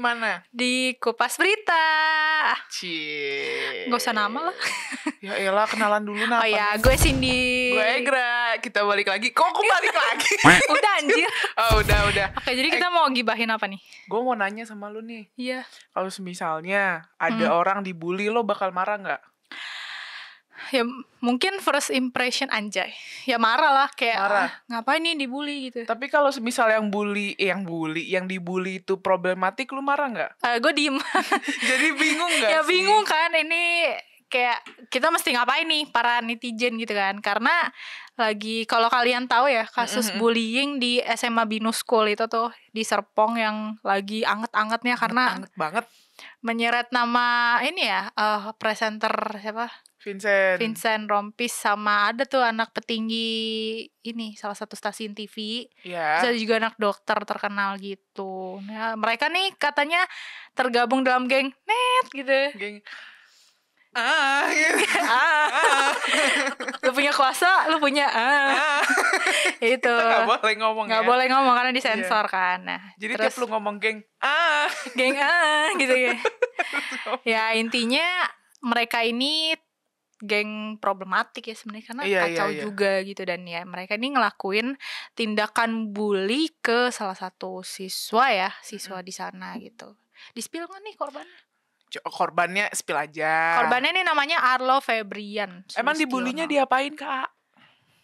mana? Di Kupas Berita. Cie. Gak usah nama lah. ya elah kenalan dulu nah. Oh ya, gue Cindy. Gue Egra. Kita balik lagi. Kok aku balik lagi? udah anjir. Oh, udah, udah. Oke, jadi kita eh, mau gibahin apa nih? Gue mau nanya sama lu nih. Iya. Kalau misalnya ada hmm. orang dibully lo bakal marah nggak? ya mungkin first impression anjay ya marah lah kayak ah, marah. Ah, ngapain nih dibully gitu tapi kalau misal yang bully eh, yang bully yang dibully itu problematik lu marah nggak uh, eh, gue diem jadi bingung nggak ya sih? bingung kan ini kayak kita mesti ngapain nih para netizen gitu kan karena lagi kalau kalian tahu ya kasus mm -hmm. bullying di SMA Binus School itu tuh di Serpong yang lagi anget-angetnya karena anget banget menyeret nama ini ya uh, presenter siapa Vincent. Vincent Rompis sama ada tuh anak petinggi ini salah satu stasiun TV. Iya. Yeah. juga anak dokter terkenal gitu. Nah, mereka nih katanya tergabung dalam geng net gitu. Geng ah, gitu. ah. lu punya kuasa, lu punya ah. itu. nggak gak boleh ngomong gak ya. boleh ngomong karena disensor yeah. kan. Nah, Jadi terus, tiap lu ngomong geng ah, geng ah gitu ya. ya intinya mereka ini geng problematik ya sebenarnya karena iya, iya kacau iya, iya. juga gitu dan ya mereka ini ngelakuin tindakan bully ke salah satu siswa ya siswa mm. di sana gitu. Dispil nggak nih korban? Korbannya spill aja. Korbannya ini namanya Arlo Febrian. Emang dibulinya diapain kak?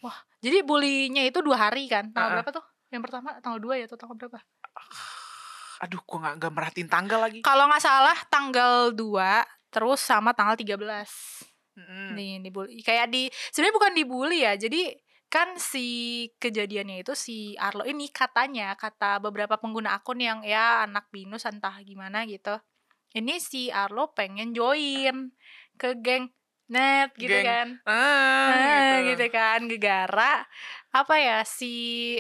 Wah, jadi bulinya itu dua hari kan? Tanggal uh -uh. berapa tuh? Yang pertama tanggal dua ya atau tanggal berapa? Ah, aduh, gua nggak nggak merhatiin tanggal lagi. Kalau nggak salah tanggal dua terus sama tanggal tiga belas mm Nih dibully. Kayak di sebenarnya bukan dibully ya. Jadi kan si kejadiannya itu si Arlo ini katanya kata beberapa pengguna akun yang ya anak binus entah gimana gitu. Ini si Arlo pengen join ke geng net gitu geng. kan. Ah, ah, gitu. gitu kan gegara apa ya si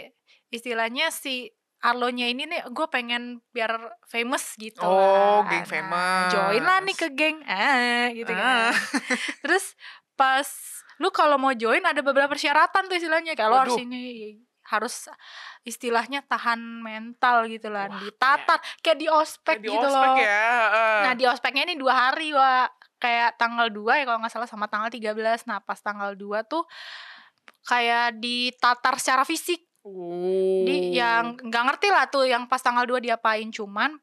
istilahnya si Arlonya ini nih gue pengen biar famous gitu Oh geng famous nah, Join lah nih ke geng ah, gitu ah. kan Terus pas lu kalau mau join ada beberapa persyaratan tuh istilahnya Kalau harus ini harus istilahnya tahan mental gitu lah ditatar ya. kayak di ospek kayak gitu di ospek loh ya. uh. nah di ospeknya ini dua hari wa kayak tanggal 2 ya kalau nggak salah sama tanggal 13 nah pas tanggal 2 tuh kayak ditatar secara fisik Oh. Di yang oh. nggak ngerti lah tuh yang pas tanggal 2 diapain cuman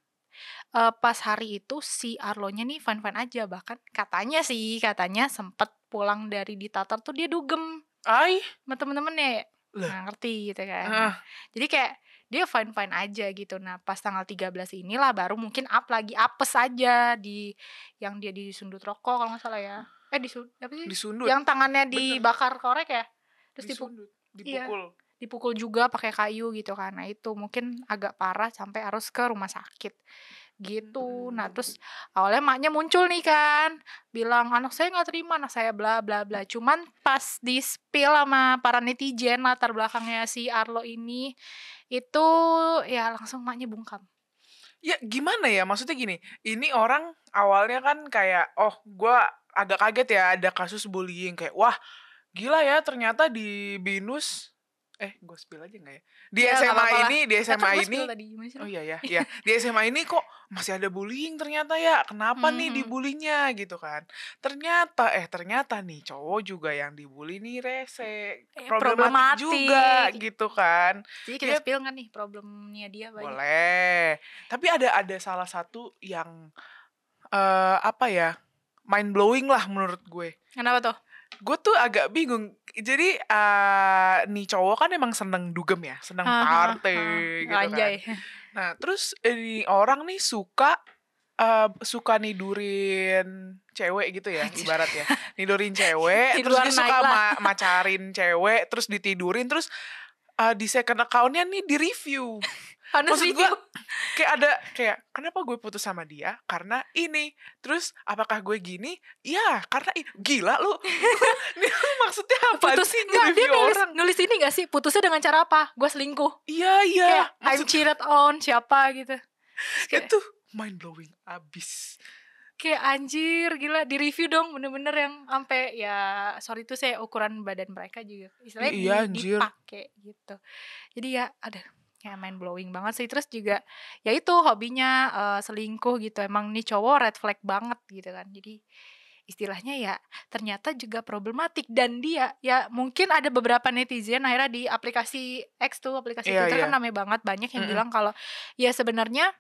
uh, pas hari itu si Arlonya nih fine fine aja bahkan katanya sih katanya sempet pulang dari di Tatar tuh dia dugem. Ai. Sama temen-temennya nggak ngerti gitu kan. Uh. Jadi kayak dia fine fine aja gitu. Nah pas tanggal 13 inilah baru mungkin up lagi apes aja di yang dia disundut rokok kalau nggak salah ya. Eh disundut apa sih? Disundut. Yang tangannya dibakar korek ya. Terus disundut. Iya. Dipukul. Iya dipukul juga pakai kayu gitu karena itu mungkin agak parah sampai harus ke rumah sakit gitu nah terus hmm. awalnya maknya muncul nih kan bilang anak saya nggak terima anak saya bla bla bla cuman pas di spill sama para netizen latar belakangnya si Arlo ini itu ya langsung maknya bungkam ya gimana ya maksudnya gini ini orang awalnya kan kayak oh gue agak kaget ya ada kasus bullying kayak wah gila ya ternyata di binus eh gue spill aja nggak ya di ya, SMA ini di SMA ini tadi, oh iya ya ya di SMA ini kok masih ada bullying ternyata ya kenapa hmm. nih dibulinya gitu kan ternyata eh ternyata nih cowok juga yang dibully nih rese eh, problematik, juga gitu kan jadi kita ya, spill kan nih problemnya dia banyak. boleh tapi ada ada salah satu yang uh, apa ya mind blowing lah menurut gue kenapa tuh gue tuh agak bingung jadi uh, nih cowok kan emang seneng dugem ya, seneng party uh, uh, gitu kan. anjay. kan. Nah, terus ini eh, orang nih suka uh, suka nidurin cewek gitu ya ibarat ya nidurin cewek terus dia suka ma macarin cewek terus ditidurin terus uh, di second accountnya nih di review maksud gue kayak ada kayak kenapa gue putus sama dia karena ini terus apakah gue gini ya karena ini. gila lu maksudnya apa putus sih nggak dia nulis, orang. nulis ini gak sih putusnya dengan cara apa gue selingkuh iya iya kayak Maksud... I'm cheated on siapa gitu kayak, itu mind blowing abis kayak anjir gila di review dong bener-bener yang sampai ya sorry tuh saya ukuran badan mereka juga istilahnya iya, dipakai gitu jadi ya ada kayak main blowing banget sih terus juga ya itu hobinya uh, selingkuh gitu emang nih cowok red flag banget gitu kan jadi istilahnya ya ternyata juga problematik dan dia ya mungkin ada beberapa netizen akhirnya di aplikasi X tuh aplikasi yeah, Twitter yeah. kan rame banget banyak yang mm -hmm. bilang kalau ya sebenarnya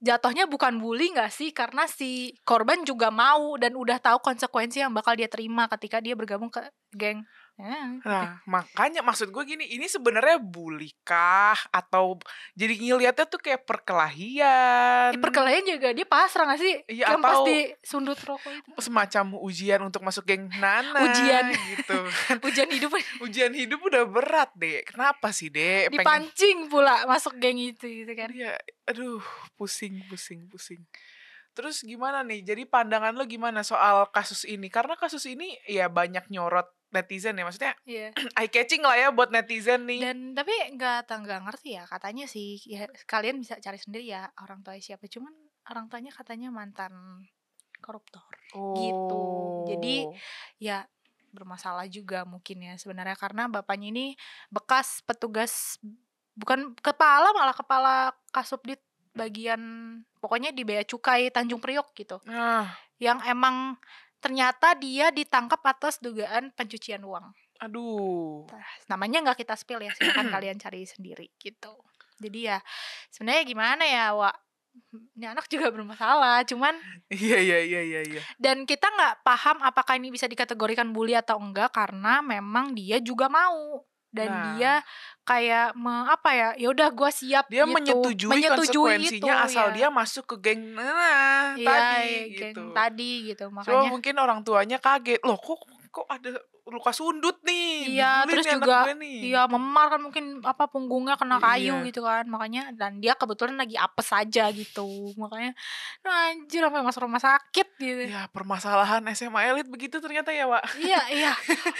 jatuhnya bukan bully gak sih karena si korban juga mau dan udah tahu konsekuensi yang bakal dia terima ketika dia bergabung ke geng Gitu. Nah, makanya maksud gue gini, ini sebenarnya bulikah atau jadi ngeliatnya tuh kayak perkelahian. Ya, perkelahian juga dia pas gak sih? Iya, Yang atau pasti sundut rokok itu. Semacam ujian untuk masuk geng Nana. ujian gitu. ujian hidup. ujian hidup udah berat, deh Kenapa sih, Dek? Dipancing pengen... pula masuk geng itu gitu kan. Iya, aduh, pusing, pusing, pusing. Terus gimana nih? Jadi pandangan lo gimana soal kasus ini? Karena kasus ini ya banyak nyorot netizen ya maksudnya yeah. Iya. eye catching lah ya buat netizen nih dan tapi nggak tangga ngerti ya katanya sih ya, kalian bisa cari sendiri ya orang tua siapa cuman orang tuanya katanya mantan koruptor oh. gitu jadi oh. ya bermasalah juga mungkin ya sebenarnya karena bapaknya ini bekas petugas bukan kepala malah kepala kasubdit bagian pokoknya di bea cukai Tanjung Priok gitu uh. yang emang ternyata dia ditangkap atas dugaan pencucian uang. Aduh. namanya nggak kita spill ya, silakan kalian cari sendiri gitu. Jadi ya sebenarnya gimana ya, Wak? Ini anak juga bermasalah, cuman Iya iya iya iya iya. Dan kita nggak paham apakah ini bisa dikategorikan bully atau enggak karena memang dia juga mau dan nah. dia kayak me, apa ya ya udah gue siap dia gitu. menyetujui, menyetujui konsekuensinya itu, asal ya. dia masuk ke geng nah, ya, tadi ya, gitu tadi gitu makanya Cuma mungkin orang tuanya kaget loh kok kok ada luka sundut nih iya terus juga iya memar kan mungkin apa punggungnya kena iya. kayu iya. gitu kan makanya dan dia kebetulan lagi apes saja gitu makanya anjir sampai masuk rumah sakit gitu ya permasalahan SMA elit begitu ternyata ya pak iya iya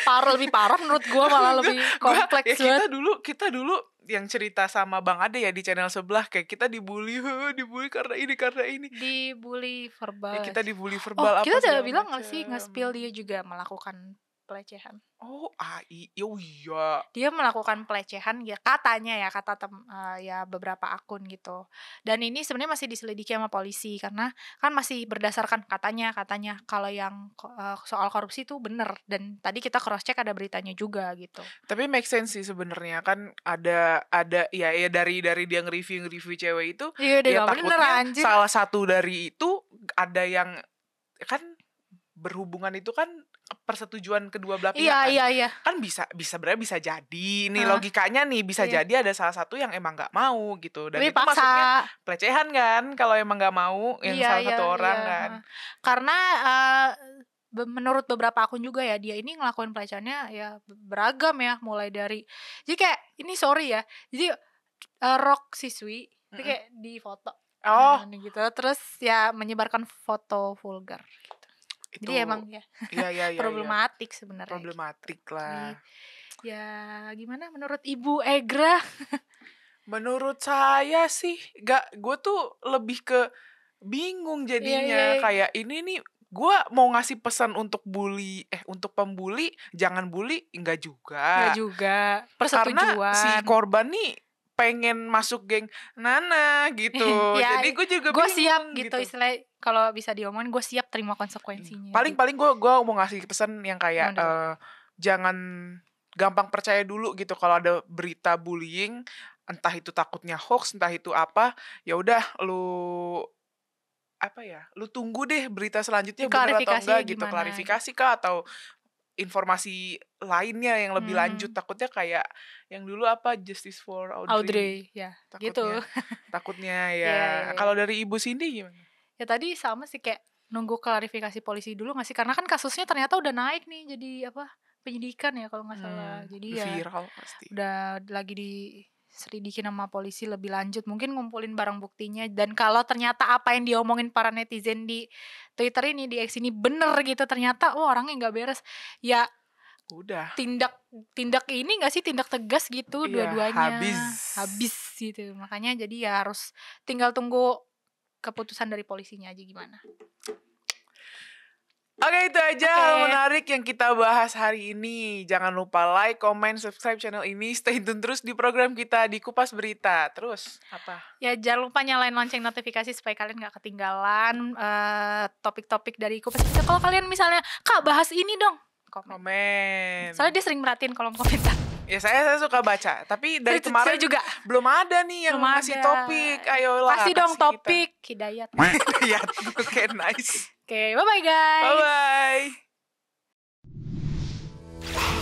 parah lebih parah menurut gua malah lebih kompleks gua, ya kita dulu kita dulu yang cerita sama Bang Ade ya di channel sebelah kayak kita dibully, dibully karena ini karena ini. Dibully verbal. Ya, kita dibully oh, verbal. Oh, apa kita udah bilang nggak sih nggak spill dia juga melakukan pelecehan. Oh, AI. Ya, oh iya. Dia melakukan pelecehan ya katanya ya kata tem, uh, ya beberapa akun gitu. Dan ini sebenarnya masih diselidiki sama polisi karena kan masih berdasarkan katanya katanya kalau yang uh, soal korupsi itu bener dan tadi kita cross check ada beritanya juga gitu. Tapi make sense sih sebenarnya kan ada ada ya ya dari dari dia nge-review review cewek itu iya, ya takutnya bener, anjir. salah satu dari itu ada yang kan berhubungan itu kan persetujuan kedua belah iya, pihak. Iya, kan? iya, iya. Kan bisa bisa berarti bisa jadi. Nih logikanya nih bisa iya. jadi ada salah satu yang emang nggak mau gitu. Dan Tapi itu paksa. maksudnya pelecehan kan kalau emang nggak mau yang iya, salah iya, satu orang iya. kan. Karena uh, menurut beberapa akun juga ya dia ini ngelakuin pelecehannya ya beragam ya mulai dari jadi kayak ini sorry ya jadi uh, rock siswi mm itu kayak di foto oh nah, gitu terus ya menyebarkan foto vulgar itu Jadi emang ya, ya, ya, ya problematik ya. sebenarnya gitu. problematik gitu. lah Jadi, ya gimana menurut ibu Egra menurut saya sih gak gue tuh lebih ke bingung iya, jadinya yeah, yeah, yeah. kayak ini nih gue mau ngasih pesan untuk bully eh untuk pembuli jangan bully enggak juga enggak juga persetujuan karena si korban nih pengen masuk geng Nana gitu. ya, Jadi gue juga gue siap gitu, gitu. istilah kalau bisa diomongin gue siap terima konsekuensinya. Hmm, paling gitu. paling gue gua mau ngasih pesan yang kayak uh, jangan gampang percaya dulu gitu kalau ada berita bullying entah itu takutnya hoax entah itu apa ya udah lu apa ya lu tunggu deh berita selanjutnya bener atau enggak gitu klarifikasi kah atau informasi lainnya yang lebih hmm. lanjut takutnya kayak yang dulu apa justice for Audrey, Audrey ya takutnya, gitu takutnya ya yeah, yeah, iya. kalau dari ibu Cindy gimana ya tadi sama sih kayak nunggu klarifikasi polisi dulu nggak sih karena kan kasusnya ternyata udah naik nih jadi apa penyidikan ya kalau nggak salah hmm, jadi ya viral pasti. udah lagi di selidikin sama polisi lebih lanjut mungkin ngumpulin barang buktinya dan kalau ternyata apa yang diomongin para netizen di Twitter ini di X ini bener gitu ternyata oh orangnya nggak beres ya udah tindak tindak ini nggak sih tindak tegas gitu iya, dua-duanya habis habis gitu makanya jadi ya harus tinggal tunggu keputusan dari polisinya aja gimana Oke okay, itu aja okay. hal menarik yang kita bahas hari ini. Jangan lupa like, comment, subscribe channel ini. Stay tune terus di program kita di Kupas Berita. Terus apa? Ya jangan lupa nyalain lonceng notifikasi supaya kalian nggak ketinggalan eh, topik-topik uh, dari Kupas Berita. Kalau kalian misalnya kak bahas ini dong, komen. komen. Soalnya dia sering merhatiin kolom komentar. Ya saya saya suka baca, tapi dari kemarin saya juga belum ada nih yang belum ngasih ada. topik. lah. Kasih dong kasih topik Hidayat. Hidayat. Oke, okay, nice. Oke, okay, bye bye guys. Bye bye.